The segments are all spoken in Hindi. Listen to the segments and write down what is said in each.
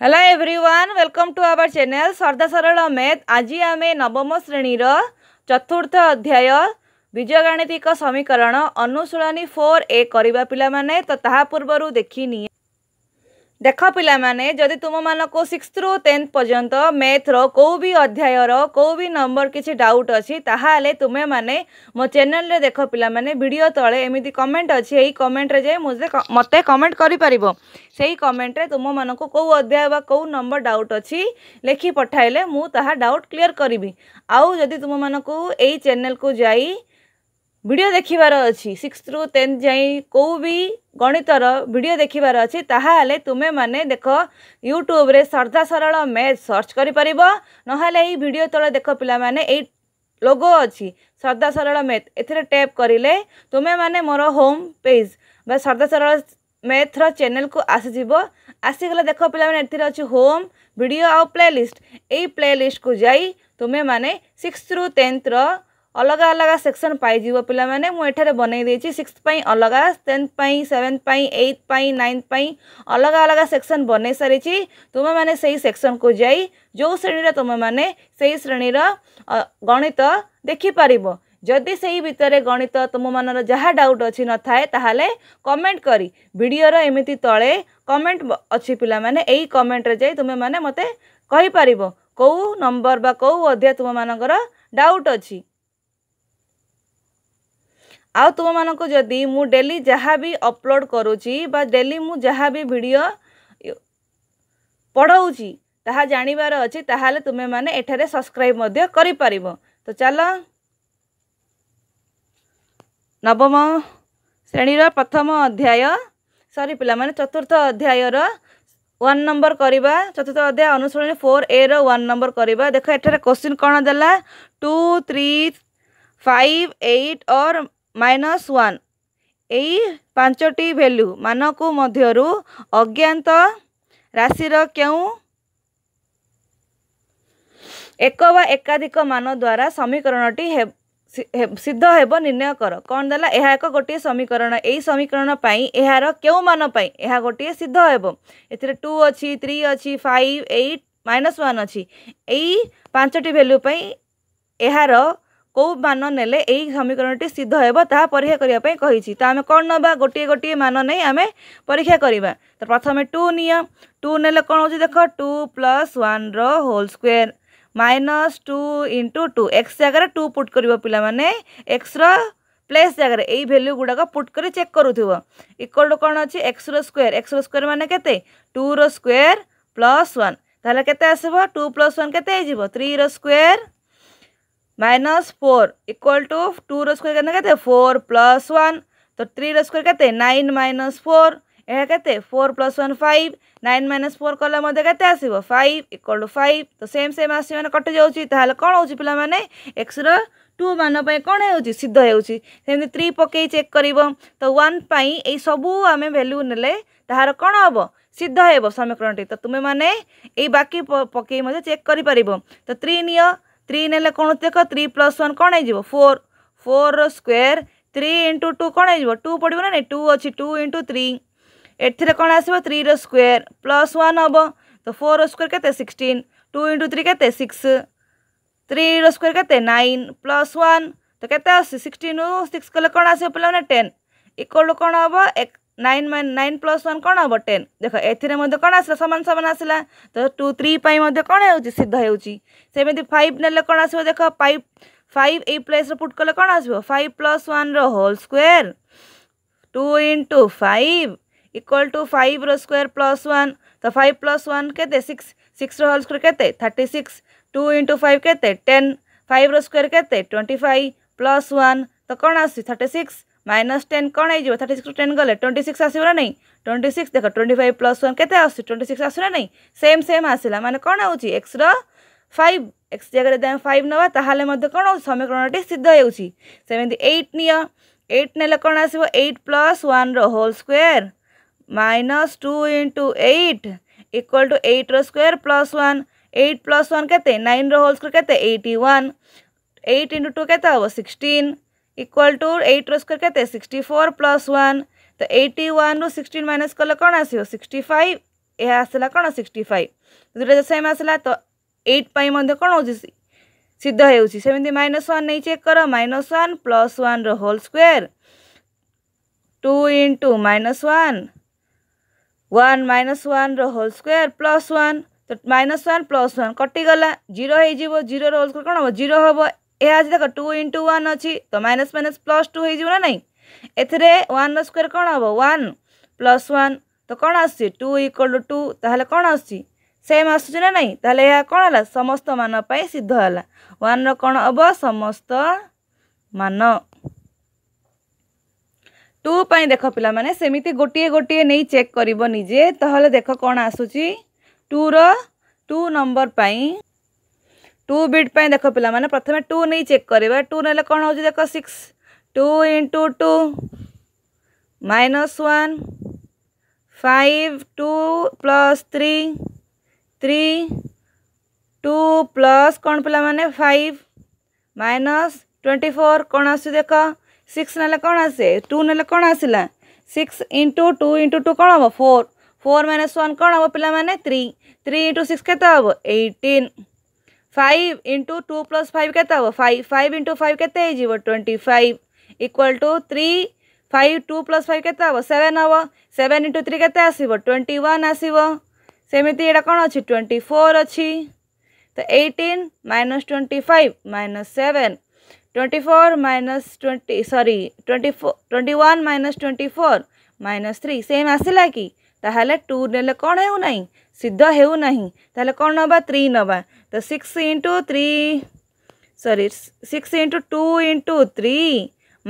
hello everyone welcome to our channel ସର୍ଦ୍ଦା ସରଳ ମେଥ ଆଜି ଆମେ ନବମ ଶ୍ରେଣୀର ଚତୁର୍ଥ ଅଧ୍ୟାୟ ବୀଜଗାଣିତିକ ସମୀକରଣ ଅନୁଶୀଳନୀ ଫୋର୍ ଏ କରିବା ପିଲାମାନେ ତ ତାହା ପୂର୍ବରୁ ଦେଖିନି देख पाने तुम को सिक्स रु टेन्थ पर्यटन मैथ्र कौ भी अध्यायर कौ भी नंबर किसी डाउट अच्छी ताल तुम्हें मैंने मो चेल देख पाने भिडियो तले एम कमेंट अच्छे यही कमेंट रे मुझे मत कमेंट करमेंट तुम मानक कौ अध्याय कौ नंबर डाउट अच्छी पठाइले मुझे डाउट क्लीयर करी आदि तुम मन को यही चेल को जी ଭିଡ଼ିଓ ଦେଖିବାର ଅଛି ସିକ୍ସଥରୁ ଟେନ୍ଥ ଯାଏଁ କେଉଁ ବି ଗଣିତର ଭିଡ଼ିଓ ଦେଖିବାର ଅଛି ତାହେଲେ ତୁମେମାନେ ଦେଖ ୟୁଟ୍ୟୁବରେ ଶ୍ରଦ୍ଧା ସରଳ ମ୍ୟାଥ୍ ସର୍ଚ୍ଚ କରିପାରିବ ନହେଲେ ଏଇ ଭିଡ଼ିଓ ତଳେ ଦେଖ ପିଲାମାନେ ଏଇ ଲୋଗୋ ଅଛି ଶ୍ରଦ୍ଧା ସରଳ ମ୍ୟାଥ୍ ଏଥିରେ ଟ୍ୟାପ୍ କରିଲେ ତୁମେମାନେ ମୋର ହୋମ୍ ପେଜ୍ ବା ଶ୍ରଦ୍ଧା ସରଳ ମ୍ୟାଥ୍ର ଚ୍ୟାନେଲ୍କୁ ଆସିଯିବ ଆସିଗଲେ ଦେଖ ପିଲାମାନେ ଏଥିରେ ଅଛି ହୋମ୍ ଭିଡ଼ିଓ ଆଉ ପ୍ଲେଲିଷ୍ଟ ଏଇ ପ୍ଲେଲିଷ୍ଟକୁ ଯାଇ ତୁମେମାନେ ସିକ୍ସଥରୁ ଟେନ୍ଥର अलग अलग सेक्शन पाइब पाने मुझे बनई दे सिक्स अलगा टेन्थ सेवेन्थ एइथ नाइन्थ अलग अलग सेक्शन बनई सारी तुम मैंने से सेक्शन को जा जो श्रेणीर तुम मैंने से श्रेणीर गणित देखिपार जदि से भितर गणित तुम मान जहाँ डाउट अच्छी न था ताहले कमेंट करी भिडर एमती तले कमेंट अच्छी पाने यही कमेंट्रे जा तुम मैंने मत कहींपर कौ नंबर बा कौ अध्याय तुम मान डाउट अच्छी ଆଉ ତୁମମାନଙ୍କୁ ଯଦି ମୁଁ ଡେଲି ଯାହା ବି ଅପଲୋଡ଼ କରୁଛି ବା ଡେଲି ମୁଁ ଯାହା ବି ଭିଡ଼ିଓ ପଢ଼ଉଛି ତାହା ଜାଣିବାର ଅଛି ତାହେଲେ ତୁମେମାନେ ଏଠାରେ ସବସ୍କ୍ରାଇବ୍ ମଧ୍ୟ କରିପାରିବ ତ ଚାଲ ନବମ ଶ୍ରେଣୀର ପ୍ରଥମ ଅଧ୍ୟାୟ ସରି ପିଲାମାନେ ଚତୁର୍ଥ ଅଧ୍ୟାୟର ୱାନ୍ ନମ୍ବର କରିବା ଚତୁର୍ଥ ଅଧ୍ୟାୟ ଅନୁଶୀଳନୀ ଫୋର୍ ଏର ୱାନ୍ ନମ୍ବର କରିବା ଦେଖ ଏଠାରେ କୋଶ୍ଚିନ୍ କ'ଣ ଦେଲା two three five eight or minus one ଏଇ ପାଞ୍ଚଟି ଭ୍ୟାଲ୍ୟୁ ମାନଙ୍କୁ ମଧ୍ୟରୁ ଅଜ୍ଞାତ ରାଶିର କେଉଁ ଏକ ବା ଏକାଧିକ ମାନ ଦ୍ୱାରା ସମୀକରଣଟି ସିଦ୍ଧ ହେବ ନିର୍ଣ୍ଣୟ କର କ'ଣ ଦେଲା ଏହା ଏକ ଗୋଟିଏ ସମୀକରଣ ଏହି ସମୀକରଣ ପାଇଁ ଏହାର କେଉଁ ମାନ ପାଇଁ ଏହା ଗୋଟିଏ ସିଦ୍ଧ ହେବ ଏଥିରେ ଟୁ ଅଛି ଥ୍ରୀ ଅଛି ଫାଇଭ୍ ଏଇଟ୍ ମାଇନସ୍ ୱାନ୍ ଅଛି ଏଇ ପାଞ୍ଚଟି ଭ୍ୟାଲ୍ୟୁ ପାଇଁ ଏହାର କେଉଁ ମାନ ନେଲେ ଏହି ସମୀକରଣଟି ସିଦ୍ଧ ହେବ ତାହା ପରୀକ୍ଷା କରିବା ପାଇଁ କହିଛି ତ ଆମେ କ'ଣ ନେବା ଗୋଟିଏ ଗୋଟିଏ ମାନ ନେଇ ଆମେ ପରୀକ୍ଷା କରିବା ତ ପ୍ରଥମେ ଟୁ ନିଅ ଟୁ ନେଲେ କ'ଣ ହେଉଛି ଦେଖ ଟୁ ପ୍ଲସ୍ ୱାନ୍ର whole square minus two into two x ଜାଗାରେ ଟୁ ପୁଟ୍ କରିବ ପିଲାମାନେ ଏକ୍ସର ପ୍ଲେସ୍ ଜାଗାରେ ଏଇ ଭ୍ୟାଲ୍ୟୁ ଗୁଡ଼ାକ ପୁଟ୍ କରି ଚେକ୍ କରୁଥିବ ଇକ୍ୱାଲ୍ ଟୁ କ'ଣ ଅଛି ଏକ୍ସର ସ୍କୋୟାର ଏକ୍ସର ସ୍କୋୟାର ମାନେ କେତେ ଟୁର ସ୍କୋୟାର ପ୍ଲସ୍ ୱାନ୍ ତାହେଲେ କେତେ ଆସିବ ଟୁ ପ୍ଲସ୍ ୱାନ୍ କେତେ ହେଇଯିବ ଥ୍ରୀର square minus four equal to two र स्क्वायर कितना कहते हैं फोर प्लस वन तो थ्री र स्क्वायर कहते हैं नाइन माइनस फोर यह कहते four plus one five nine minus four कले मध्य केते आस फाइव इक्वल टू फाइव तो सेम सेम आस मैंने कटि जाऊँगी कौन हो पाने एक्स टू मान कौन हो सिद्ध हो थ्री पक चेक कर तो वन ये सबू आम भैल्यू ने ତାହାର कौन हम सिद्ध हो समीकरण ତ ତୁମେମାନେ ଏଇ ବାକି ପକାଇ ମଧ୍ୟ ଚେକ୍ କରିପାରିବ ତ ଥ୍ରୀ थ्री ने कौन देख थ्री प्लस वन कौन है four four square three into two कौन है टू पड़ो ना नहीं टू अच्छी टू इंटू थ्री एथर कौन आस थ्री प्लस वन हम तो फोर स्क्वेयर के सिक्सटीन टू इंटु थ्री के सिक्स थ्री स्क्वेयर के नाइन प्लस वन तो के सिक्सटीन सिक्स कले कौन आस पे टेन इक्वल टू कौन हम एक নাইন নাইন প্লস ওয়ান কোণ হব টেন দেখ এর কোণ আসলা সমান সমান আসলা তো টু থ্রি পাই কোণ হচ্ছে সিদ্ধ হচ্ছে সেমি ফাইভ নেলে কোণ আসবে দেখ ফাইভ ফাইভ এই প্লেসরে পুট কলে কোণ আসবে ফাইভ প্লস ওয়ানর whole square two into five equal to ফাইভর স্কোয়ার প্লস ওয়ান তো ফাইভ প্লস ওয়ান কেতে সিক্স সিক্সর হোল স্কোয়ার কেতে thirty six two into five কেতে টেন ফাইভর স্কোয়ার কেতে ଟ୍ୱେଣ୍ଟି ଫାଇଭ୍ ପ୍ଲସ୍ ୱାନ୍ ତ କ'ଣ ଆସୁଛି ଥାର୍ଟି ସିକ୍ସ মাইনস টেন କ'ଣ ହେଇଯିବ ଥାର୍ଟି ସିକ୍ସ ଟେନ୍ ଗଲେ ଟ୍ୱେଣ୍ଟି ସିକ୍ସ ଆସିବ ନା ନାହିଁ ଟ୍ୱେଣ୍ଟି ସିକ୍ସ ଦେଖ ଟ୍ୱେଣ୍ଟି ଫାଇଭ୍ ପ୍ଲସ୍ ୱାନ୍ କେତେ ଆସୁଛି ଟ୍ୱେଣ୍ଟି ସିକ୍ସ ଆସୁନା ନାହିଁ ସେମ୍ ସେମ୍ ଆସିଲା ମାନେ କ'ଣ ହେଉଛି ଏକ୍ସର ଫାଇଭ୍ ଏକ୍ସ ଜାଗାରେ ଯଦି ଆମେ ଫାଇଭ୍ ନେବା ତାହେଲେ ମଧ୍ୟ କ'ଣ ହେଉଛି ସମୀକରଣଟି ସିଦ୍ଧ ହେଉଛି ସେମିତି ଏଇଟ୍ ନିଅ ଏଇଟ୍ ନେଲେ କ'ଣ ଆସିବ ଏଇଟ୍ ପ୍ଲସ୍ ୱାନ୍ର whole square minus two into eight equal to ଏଇଟ୍ର square plus one eight plus one କେତେ ନାଇନ୍ର ହୋଲ୍ ସ୍କୋୟାର୍ କେତେ eighty one eight into two କେତେ ହେବ sixteen equal to eight square कैसे सिक्सटी फोर प्लस वन तो एट्टी वन रु सिक्सटीन माइनस कले कौन आस सिक्सटी फाइव यह आसला कौन सिक्सटी फाइव दूटा सेम आसला तो एट तो पर कौन हो सिद्ध होमती माइनस वन नहीं चेक कर minus one plus one whole square two into minus one one minus one whole square plus one तो माइनस वन प्लस वन कटिगला जीरो जीरो रोल स्क्वेयर कौन हम जीरो हम ଏହା ଅଛି ଦେଖ ଟୁ ଇଣ୍ଟୁ ୱାନ୍ ଅଛି ତ ମାଇନସ୍ ମାଇନସ୍ ପ୍ଲସ୍ ଟୁ ହେଇଯିବ ନା ନାହିଁ ଏଥିରେ ୱାନ୍ର ସ୍କୋୟାର କ'ଣ ହେବ ୱାନ୍ ପ୍ଲସ୍ ୱାନ୍ ତ କ'ଣ ଆସୁଛି ଟୁ ଇକ୍ୱଲ୍ ଟୁ ଟୁ ତାହେଲେ କ'ଣ ଆସୁଛି ସେମ୍ ଆସୁଛି ନା ନାହିଁ ତାହେଲେ ଏହା କ'ଣ ହେଲା ସମସ୍ତ ମାନ ପାଇଁ ସିଦ୍ଧ ହେଲା ୱାନ୍ର କ'ଣ ହେବ ସମସ୍ତ ମାନ ଟୁ ପାଇଁ ଦେଖ ପିଲାମାନେ ସେମିତି ଗୋଟିଏ ଗୋଟିଏ ନେଇ ଚେକ୍ କରିବ ନିଜେ ତାହେଲେ ଦେଖ କ'ଣ ଆସୁଛି ଟୁର ଟୁ ନମ୍ବର ପାଇଁ टू बिट पर देख पे प्रथम टू नहीं चेक करवा टू ना कौन हो देख six two into two minus one five two plus three three two plus कौन पे मैंने फाइव माइनस ट्वेंटी फोर कौन आस देख सिक्स ना कौन आसे टू ना कौन आसला six into two into two कौन हम फोर फोर माइनस वन कौन हम पे थ्री थ्री इंटु सिक्स केव eighteen five into two plus five कितना हुआ फाइव फाइव इंटू फाइव कितना twenty five equal to three five two plus five कितना हम सेवेन हम सेवेन इंटू थ्री के ट्वेंटी वन आसमती यहाँ कौन अच्छी ट्वेंटी फोर अच्छी तो eighteen minus twenty five minus seven twenty four minus twenty sorry twenty four twenty one minus twenty four minus three same आसला कि ତାହେଲେ टू ना कौन हो सीध हो कौन ना थ्री नवा तो six into three sorry six into two into three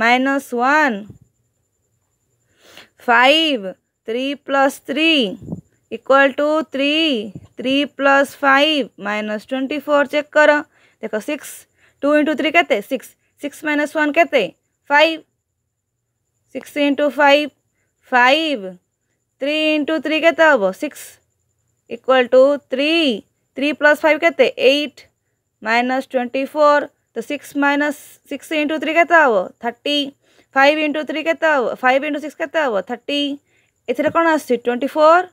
minus one five three plus three equal to three three plus five minus twenty four check कर देख सिक्स टू इंटू थ्री के सिक्स सिक्स माइनस वन के five six into five five three into three কেতে হব six equal to three three plus five কেতে এইট মাইনস ଟ୍ୱେଣ୍ଟି ଫୋର୍ ତ six minus six into three କେତେ ହେବ ଥାର୍ଟି ଫାଇଭ୍ ଇଣ୍ଟୁ ଥ୍ରୀ କେତେ ହେବ ଫାଇଭ୍ ଇଣ୍ଟୁ ସିକ୍ସ କେତେ ହେବ ଥାର୍ଟି ଏଥିରେ କ'ଣ ଆସୁଛି twenty four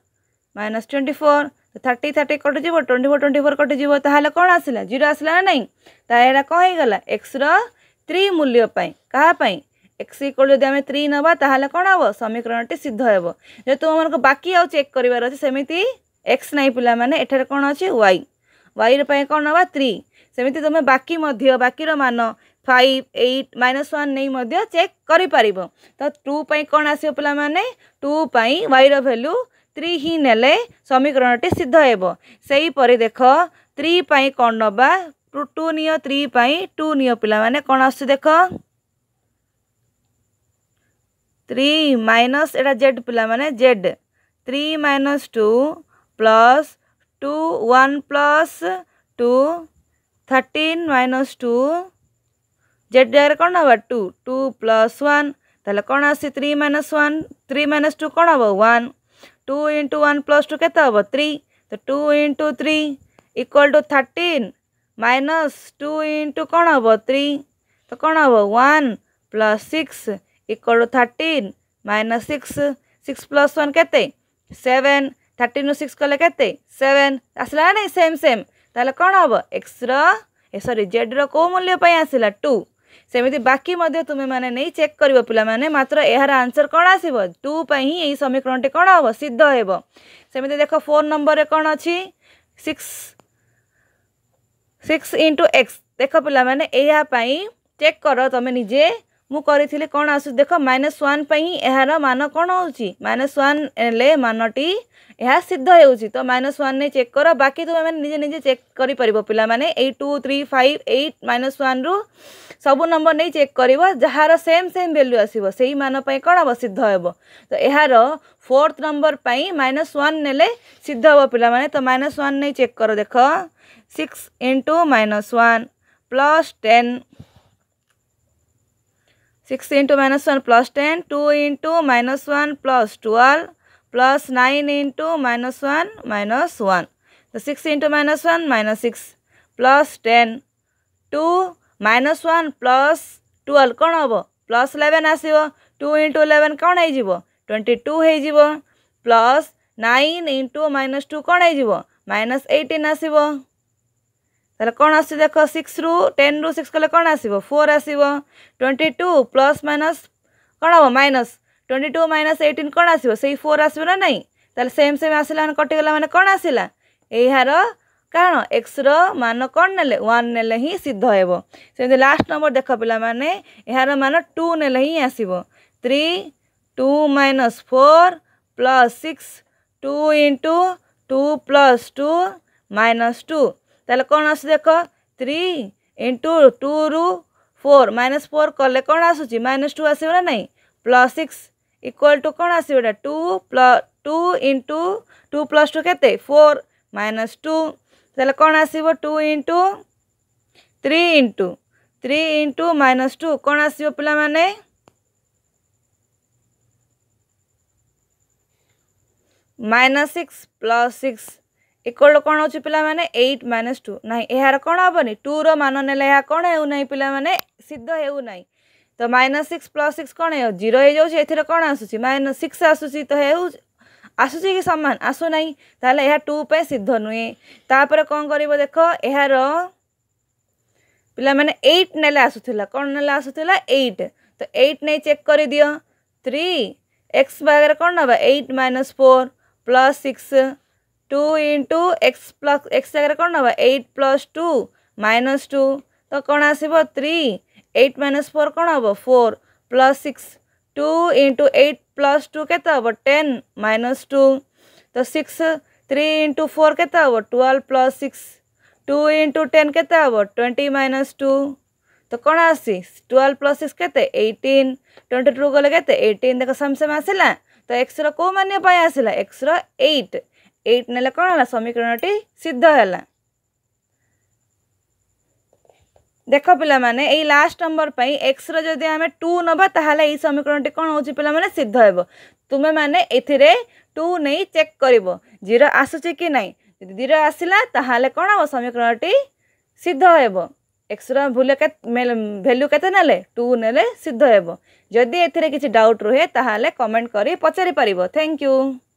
minus twenty four thirty thirty କଟିଯିବ ଟ୍ୱେଣ୍ଟି ଫୋର୍ ଟ୍ୱେଣ୍ଟି ଫୋର୍ କଟିଯିବ ତାହେଲେ କ'ଣ ଆସିଲା ଜିରୋ ଆସିଲା ନା ନାହିଁ ତାହେଲେ କ'ଣ ହେଇଗଲା ଏକ୍ସର ଥ୍ରୀ ମୂଲ୍ୟ ପାଇଁ କାହା ପାଇଁ এক্স ইকোল যদি আমি থ্রি নেবা তাহলে কম হব সমীকরণটি সিদ্ধ হব যেহেতু আমার বাকি আউ চেক করবার অছে সেমিতি এক্স নাই পিলা মানে এঠার কম অছে ওয়াই ওয়াইর কম নেবা থ্রি সেমিতি তুমি বাকি মধ্য বাকির মান ফাইভ এইট মাইনস ওয়ান নেই মধ্য চেক করে তো টু পাই কম আসবে পিলা মানে টু পাই ওয়াইর ভ্যালু থ্রি হি নেলে সমীকরণটি সিদ্ধ হব সেইপরি দেখ থ্রি পাই কম নবা টু নিয় থ্রি পাই টু নিয় পিলা মানে কম আসছে দেখ थ्री माइनस एटा जेड पिला मैंने z three minus two plus two one plus two thirteen minus two z जगह कौन हाँ टू टू प्लस वन तेल कौन आस three minus one three minus two कौन हम one two into one plus two के थ्री तो two into three equal to thirteen minus two into कौन हम थ्री तो कौन हम one plus six equal to 13 minus 6 6 plus 1 কেতে 7 13 ରୁ 6 କଲେ କେତେ 7 ଆସିଲା ନା ନାହିଁ ସେମ୍ ସେମ୍ ତାହେଲେ କ'ଣ ହେବ ଏକ୍ସର ଏ ସରି ଜେଡ଼୍ର କେଉଁ ମୂଲ୍ୟ ପାଇଁ ଆସିଲା ଟୁ ସେମିତି ବାକି ମଧ୍ୟ ତୁମେମାନେ ନେଇ ଚେକ୍ କରିବ ପିଲାମାନେ ମାତ୍ର ଏହାର ଆନ୍ସର୍ କ'ଣ ଆସିବ ଟୁ ପାଇଁ ହିଁ ଏହି ସମୀକରଣଟି କ'ଣ ହେବ ସିଦ୍ଧ ହେବ ସେମିତି ଦେଖ ଫୋର୍ ନମ୍ବରରେ କ'ଣ ଅଛି ସିକ୍ସ ସିକ୍ସ ଇଣ୍ଟୁ ଏକ୍ସ ଦେଖ ପିଲାମାନେ ଏହା ପାଇଁ ଚେକ୍ କର ତୁମେ ନିଜେ ମୁଁ କରିଥିଲି କ'ଣ ଆସୁଛି ଦେଖ ମାଇନସ୍ ୱାନ୍ ପାଇଁ ଏହାର ମାନ କ'ଣ ହେଉଛି ମାଇନସ୍ ୱାନ୍ ହେଲେ ମାନଟି ଏହା ସିଦ୍ଧ ହେଉଛି ତ ମାଇନସ୍ ୱାନ୍ରେ ଚେକ୍ କର ବାକି ତୁମେମାନେ ନିଜେ ନିଜେ ଚେକ୍ କରିପାରିବ ପିଲାମାନେ ଏଇ two three five eight minus ୱାନ୍ରୁ ସବୁ ନମ୍ବର ନେଇ ଚେକ୍ କରିବ ଯାହାର ସେମ୍ ସେମ୍ ଭ୍ୟାଲ୍ୟୁ ଆସିବ ସେଇ ମାନ ପାଇଁ କ'ଣ ହେବ ସିଦ୍ଧ ହେବ ତ ଏହାର ଫୋର୍ଥ ନମ୍ବର ପାଇଁ ମାଇନସ୍ ୱାନ୍ ନେଲେ ସିଦ୍ଧ ହେବ ପିଲାମାନେ ତ ମାଇନସ୍ ୱାନ୍ ନେଇ ଚେକ୍ କର ଦେଖ six into minus one plus ten six into minus one plus ten two into minus one plus twelve plus nine into minus one minus one तो six into minus one minus six plus ten two minus one plus twelve कौन हम प्लस इलेवेन आसो टू इंटू इलेवेन कौन हो ट्वेंटी टू हो plus nine into minus two कौन है माइनस एटीन आसो তাহলে କ'ଣ ଆସୁଛି ଦେଖ ସିକ୍ସରୁ ଟେନ୍ରୁ ସିକ୍ସ କଲେ କ'ଣ ଆସିବ ଫୋର୍ ଆସିବ ଟ୍ୱେଣ୍ଟି ଟୁ ପ୍ଲସ୍ ମାଇନସ୍ କ'ଣ ହେବ minus twenty two minus eighteen କ'ଣ ଆସିବ ସେଇ ଫୋର୍ ଆସିବ ନା ନାହିଁ ତାହେଲେ ସେମ୍ ସେମ୍ ଆସିଲା ମାନେ କଟିଗଲା ମାନେ କ'ଣ ଆସିଲା ଏହାର କାରଣ ଏକ୍ସର ମାନ କ'ଣ ନେଲେ ୱାନ୍ ନେଲେ ହିଁ ସିଦ୍ଧ ହେବ ସେମିତି ଲାଷ୍ଟ ନମ୍ବର ଦେଖ ପିଲାମାନେ ଏହାର ମାନ ଟୁ ନେଲେ ହିଁ ଆସିବ three two minus four plus six two into two plus two minus two ତାହେଲେ କ'ଣ ଆସୁଛି ଦେଖ ଥ୍ରୀ ଇଣ୍ଟୁ ଟୁରୁ ଫୋର୍ ମାଇନସ୍ ଫୋର୍ କଲେ କ'ଣ ଆସୁଛି ମାଇନସ୍ ଟୁ ଆସିବ ନା ନାହିଁ ପ୍ଲସ୍ ସିକ୍ସ ଇକ୍ୱାଲ୍ ଟୁ କ'ଣ ଆସିବ ଏଇଟା two two into two plus two କେତେ ଫୋର୍ ମାଇନସ୍ ଟୁ ତାହେଲେ କ'ଣ ଆସିବ two into three into three into minus two କ'ଣ ଆସିବ ପିଲାମାନେ minus six plus six equal କ'ଣ ହେଉଛି ପିଲାମାନେ ଏଇଟ୍ ମାଇନସ୍ ଟୁ ନାହିଁ ଏହାର କ'ଣ ହେବନି ଟୁର ମାନ ନେଲେ ଏହା କ'ଣ ହେଉନାହିଁ ପିଲାମାନେ ସିଦ୍ଧ ହେଉନାହିଁ ତ ମାଇନସ୍ ସିକ୍ସ ପ୍ଲସ୍ ସିକ୍ସ କ'ଣ ହେବ ଜିରୋ ହେଇଯାଉଛି ଏଥିରେ କ'ଣ ଆସୁଛି ମାଇନସ୍ ସିକ୍ସ ଆସୁଛି ତ ହେଉ ଆସୁଛି କି ସମାନ ଆସୁନାହିଁ ତାହେଲେ ଏହା ଟୁ ପାଇଁ ସିଦ୍ଧ ନୁହେଁ ତାପରେ କ'ଣ କରିବ ଦେଖ ଏହାର ପିଲାମାନେ ଏଇଟ୍ ନେଲେ ଆସୁଥିଲା କ'ଣ ନେଲେ ଆସୁଥିଲା ଏଇଟ୍ ତ ଏଇଟ୍ ନେଇ ଚେକ୍ କରିଦିଅ ଥ୍ରୀ ଏକ୍ସ ବାଗରେ କ'ଣ ନେବା eight minus four plus six two into x plus x जगह कौन हम eight plus two minus two तो कौन आस एट माइनस फोर कौन हम four plus six two into eight plus two के टेन माइनस टू तो सिक्स थ्री इंटु फोर के twelve plus six two into ten के ट्वेंटी माइनस टू तो कौन आसी ट्वेल्व प्लस सिक्स के ट्वेंटी टू गले के एटीन देख सम आसला तो एक्स रो मान्य पाई आसला एक्स रईट এইট নেলে କ'ଣ ହେଲା ସମୀକରଣଟି ସିଦ୍ଧ ହେଲା ଦେଖ ପିଲାମାନେ ଏଇ ଲାଷ୍ଟ ନମ୍ବର ପାଇଁ ଏକ୍ସର ଯଦି ଆମେ ଟୁ ନେବା ତାହେଲେ ଏଇ ସମୀକରଣଟି କ'ଣ ହେଉଛି ପିଲାମାନେ ସିଦ୍ଧ ହେବ ତୁମେମାନେ ଏଥିରେ ଟୁ ନେଇ ଚେକ୍ କରିବ ଜିରୋ ଆସୁଛି କି ନାହିଁ ଯଦି ଜିରୋ ଆସିଲା ତାହେଲେ କ'ଣ ହେବ ସମୀକରଣଟି ସିଦ୍ଧ ହେବ ଏକ୍ସର ଭୁଲ ଭ୍ୟାଲ୍ୟୁ କେତେ ନେଲେ ଟୁ ନେଲେ ସିଦ୍ଧ ହେବ ଯଦି ଏଥିରେ କିଛି ଡାଉଟ୍ ରୁହେ ତାହେଲେ କମେଣ୍ଟ କରି ପଚାରିପାରିବ ଥ୍ୟାଙ୍କ ୟୁ